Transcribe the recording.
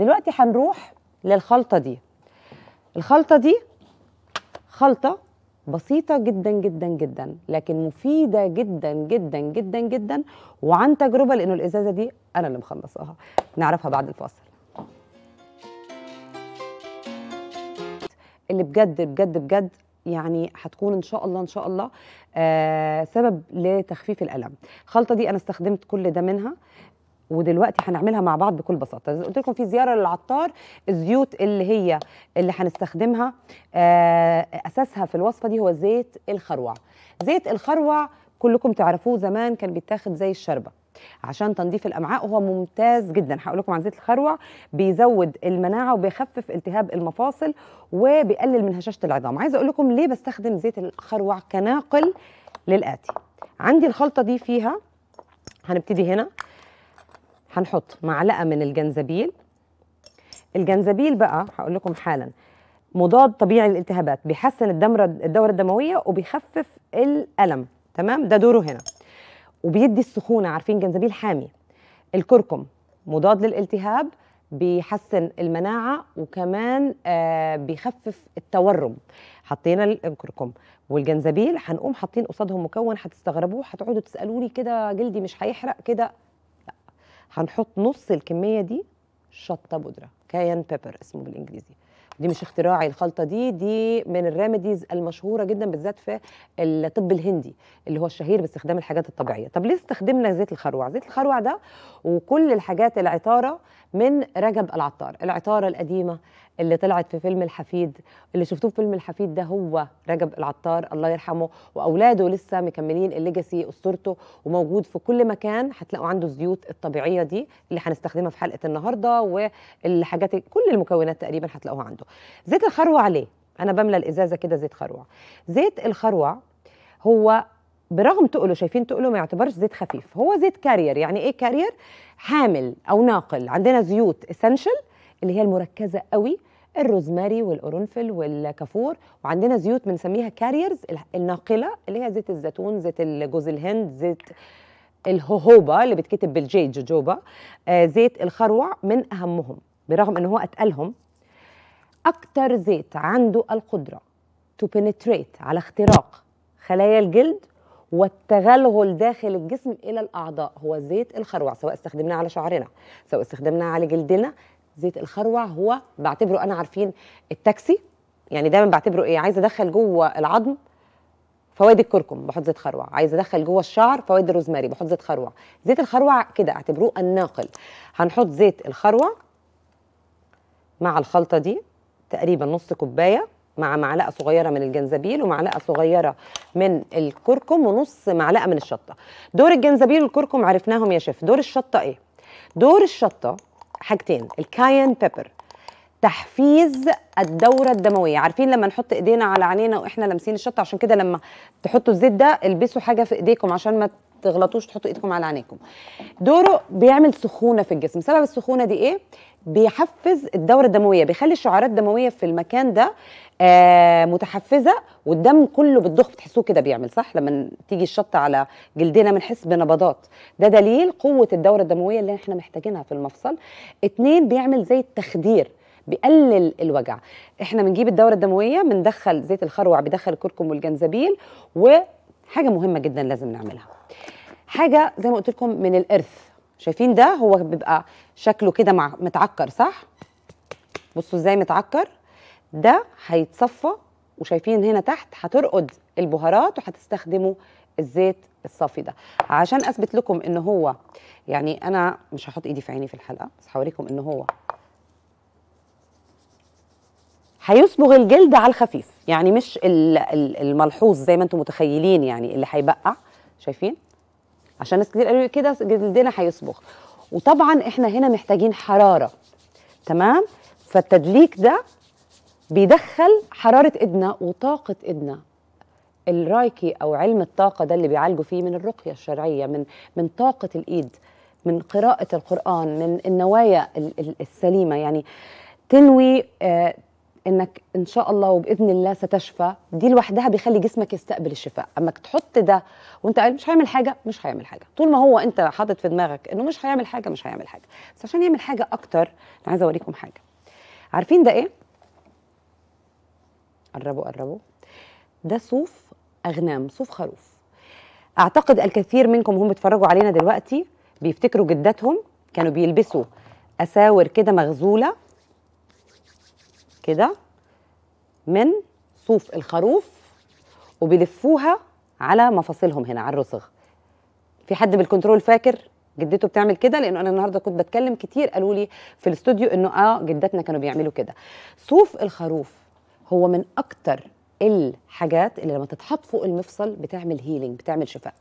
دلوقتي هنروح للخلطه دي الخلطه دي خلطه بسيطه جدا جدا جدا لكن مفيده جدا جدا جدا جدا وعن تجربه لانه الازازه دي انا اللي مخلصاها نعرفها بعد الفاصل اللي بجد بجد بجد يعني هتكون ان شاء الله ان شاء الله آه سبب لتخفيف الالم الخلطه دي انا استخدمت كل ده منها ودلوقتي هنعملها مع بعض بكل بساطه زي قلت لكم في زياره للعطار الزيوت اللي هي اللي هنستخدمها آه، اساسها في الوصفه دي هو زيت الخروع زيت الخروع كلكم تعرفوه زمان كان بيتاخد زي الشربه عشان تنظيف الامعاء وهو ممتاز جدا هقول لكم عن زيت الخروع بيزود المناعه وبيخفف التهاب المفاصل وبيقلل من هشاشه العظام عايزه اقول لكم ليه بستخدم زيت الخروع كناقل للاتي عندي الخلطه دي فيها هنبتدي هنا هنحط معلقه من الجنزبيل الجنزبيل بقى هقول لكم حالا مضاد طبيعي للالتهابات بيحسن الدوره الدمويه وبيخفف الالم تمام ده دوره هنا وبيدي السخونه عارفين جنزبيل حامي الكركم مضاد للالتهاب بيحسن المناعه وكمان آه بيخفف التورم حطينا الكركم والجنزبيل هنقوم حاطين قصادهم مكون هتستغربوه هتقعدوا تسالوني كده جلدي مش هيحرق كده هنحط نص الكميه دي شطه بودره كاين بيبر اسمه بالانجليزي دي مش اختراعي الخلطه دي دي من الريميديز المشهوره جدا بالذات في الطب الهندي اللي هو الشهير باستخدام الحاجات الطبيعيه طب ليه استخدمنا زيت الخروع زيت الخروع ده وكل الحاجات العطاره من رجب العطار العطاره القديمه اللي طلعت في فيلم الحفيد اللي شفتوه في فيلم الحفيد ده هو رجب العطار الله يرحمه واولاده لسه مكملين الليجاسي اسطورته وموجود في كل مكان هتلاقوا عنده الزيوت الطبيعيه دي اللي هنستخدمها في حلقه النهارده والحاجات كل المكونات تقريبا هتلاقوها عنده زيت الخروع ليه انا بملى الازازه كده زيت خروع زيت الخروع هو برغم تقله شايفين تقله ما يعتبرش زيت خفيف هو زيت كارير يعني ايه كارير حامل او ناقل عندنا زيوت اسنشال اللي هي المركزه قوي الروزماري والقرنفل والكافور وعندنا زيوت بنسميها كاريرز الناقله اللي هي زيت الزيتون زيت جوز الهند زيت الهوهوبا اللي بتكتب بالجي جوجوبا آه زيت الخروع من اهمهم برغم ان هو اتقلهم أكتر زيت عنده القدرة تو بنتريت على اختراق خلايا الجلد والتغلغل داخل الجسم إلى الأعضاء هو زيت الخروع سواء استخدمناه على شعرنا سواء استخدمناه على جلدنا زيت الخروع هو بعتبره أنا عارفين التاكسي يعني دايما بعتبره إيه عايز أدخل جوه العظم فوائد الكركم بحط زيت خروع عايز ادخل جوه الشعر فوائد الروزماري بحط زيت خروع زيت الخروع كده اعتبروه الناقل هنحط زيت الخروع مع الخلطه دي تقريبا نص كوبايه مع معلقه صغيره من الجنزبيل ومعلقه صغيره من الكركم ونص معلقه من الشطه دور الجنزبيل والكركم عرفناهم يا شيف دور الشطه ايه دور الشطه حاجتين الكاين بيبر تحفيز الدورة الدموية عارفين لما نحط ايدينا على عينينا واحنا لامسين الشطة عشان كده لما تحطوا الزيت ده البسوا حاجة في ايديكم عشان ما تغلطوش تحطوا ايدكم على عينيكم دوره بيعمل سخونة في الجسم سبب السخونة دي ايه بيحفز الدورة الدموية بيخلي الشعارات الدموية في المكان ده آه متحفزة والدم كله بتضخ بتحسوه كده بيعمل صح لما تيجي الشطة على جلدنا بنحس بنبضات ده دليل قوة الدورة الدموية اللي احنا محتاجينها في المفصل اتنين بيعمل زي التخدير بقلل الوجع احنا بنجيب الدوره الدمويه بندخل زيت الخروع بيدخل الكركم والجنزبيل وحاجه مهمه جدا لازم نعملها حاجه زي ما قلت لكم من الارث شايفين ده هو بيبقى شكله كده متعكر صح بصوا ازاي متعكر ده هيتصفى وشايفين هنا تحت هترقد البهارات وهتستخدموا الزيت الصافي ده عشان اثبت لكم ان هو يعني انا مش هحط ايدي في عيني في الحلقه بس هوريكم ان هو هيصبغ الجلد على الخفيف يعني مش الملحوظ زي ما انتم متخيلين يعني اللي هيبقع شايفين عشان ناس كتير قالوا كده جلدنا هيصبغ وطبعا احنا هنا محتاجين حراره تمام فالتدليك ده بيدخل حراره ايدنا وطاقه ايدنا الرايكي او علم الطاقه ده اللي بيعالجوا فيه من الرقيه الشرعيه من من طاقه الايد من قراءه القران من النوايا السليمه يعني تنوي آه، انك ان شاء الله وباذن الله ستشفى دي لوحدها بيخلي جسمك يستقبل الشفاء اما تحط ده وانت قايل مش هيعمل حاجه مش هيعمل حاجه طول ما هو انت حاطط في دماغك انه مش هيعمل حاجه مش هيعمل حاجه بس عشان يعمل حاجه اكتر انا عايزه اوريكم حاجه عارفين ده ايه قربوا قربوا ده صوف اغنام صوف خروف اعتقد الكثير منكم هم بيتفرجوا علينا دلوقتي بيفتكروا جداتهم كانوا بيلبسوا اساور كده مغزوله كده من صوف الخروف وبيلفوها على مفاصلهم هنا على الرسغ في حد بالكنترول فاكر جدته بتعمل كده لانه انا النهارده كنت بتكلم كتير قالوا لي في الاستوديو انه اه جدتنا كانوا بيعملوا كده صوف الخروف هو من اكتر الحاجات اللي لما تتحط فوق المفصل بتعمل هيلينج بتعمل شفاء